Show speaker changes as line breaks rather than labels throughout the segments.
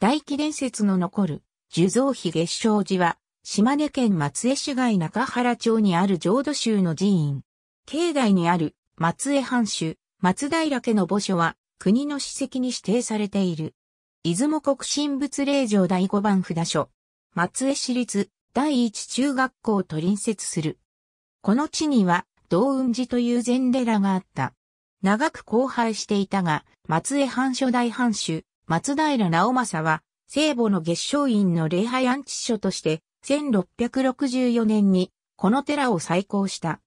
大気伝説の残る、樹造碑月照寺は、島根県松江市街中原町にある浄土宗の寺院。境内にある松江藩主、松平家の墓所は、国の史跡に指定されている。出雲国神仏霊場第5番札所。松江市立第一中学校と隣接する。この地には、道雲寺という禅寺があった。長く荒廃していたが、松江藩初代藩主、松平直政は、聖母の月照院の礼拝安置所として、1664年に、この寺を再興した。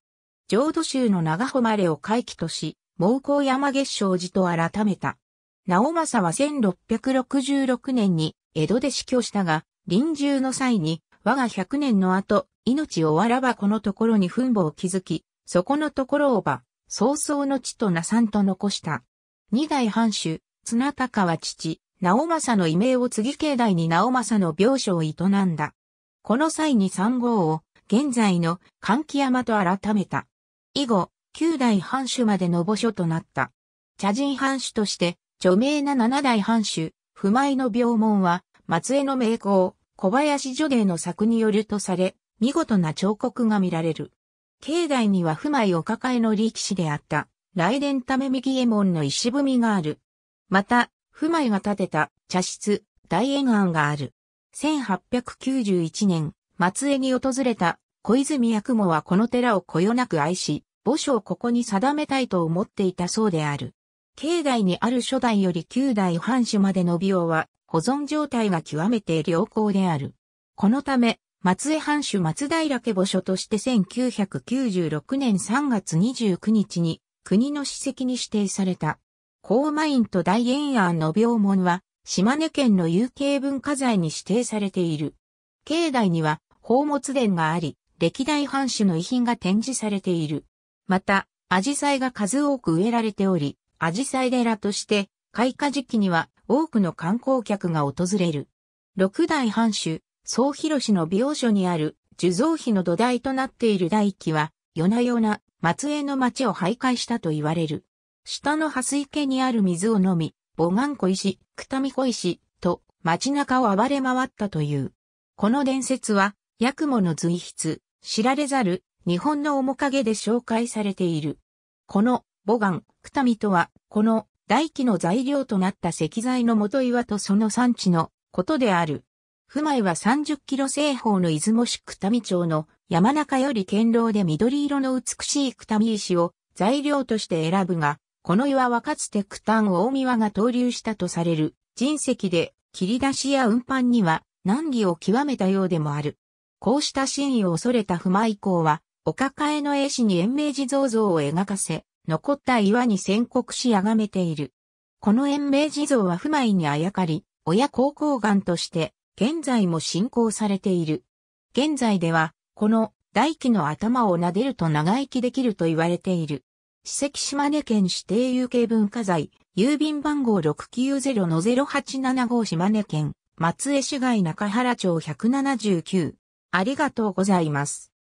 浄土宗の長誉れを回帰とし、猛攻山月照寺と改めた。直政は1666年に江戸で死去したが、臨終の際に、我が100年の後、命をわらばこのところに墳墓を築き、そこのところをば、早々の地となさんと残した。二代藩主、綱高は父、直政の異名を継ぎ境内に直政の病所を営んだ。この際に三号を現在の関木山と改めた。以後、九代藩主までの墓所となった。茶人藩主として、著名な七代藩主、不埋の病門は、松江の名工、小林女芸の作によるとされ、見事な彫刻が見られる。境内には不埋お抱えの力士であった、来伝ため右衛門の石踏みがある。また、不枚が建てた茶室、大円庵がある。1891年、松江に訪れた小泉八雲はこの寺をこよなく愛し、墓所をここに定めたいと思っていたそうである。境内にある初代より九代藩主までの美容は保存状態が極めて良好である。このため、松江藩主松平家墓所として1996年3月29日に国の史跡に指定された。高マインと大延安の病門は、島根県の有形文化財に指定されている。境内には、宝物殿があり、歴代藩主の遺品が展示されている。また、紫陽花が数多く植えられており、紫陽花寺として、開花時期には多くの観光客が訪れる。六代藩主、総広氏の美容所にある、樹造碑の土台となっている大器は、夜な夜な、松江の町を徘徊したと言われる。下の蓮池にある水を飲み、母岩小石、くたみ小石、と街中を暴れ回ったという。この伝説は、ヤクモの随筆、知られざる、日本の面影で紹介されている。この、母岩、くたみとは、この、大気の材料となった石材の元岩とその産地のことである。不米は30キロ西方の出雲市久見町の山中より堅牢で緑色の美しい久見石を材料として選ぶが、この岩はかつて九間大見が投流したとされる人石で切り出しや運搬には難儀を極めたようでもある。こうした真意を恐れた不満以降は、お抱えの絵師に延命寺造像を描かせ、残った岩に宣告しあがめている。この延命寺像は不満にあやかり、親孝行岩として、現在も信仰されている。現在では、この大器の頭を撫でると長生きできると言われている。史跡島根県指定有形文化財、郵便番号690-0875島根県、松江市街中原町179。ありがとうございます。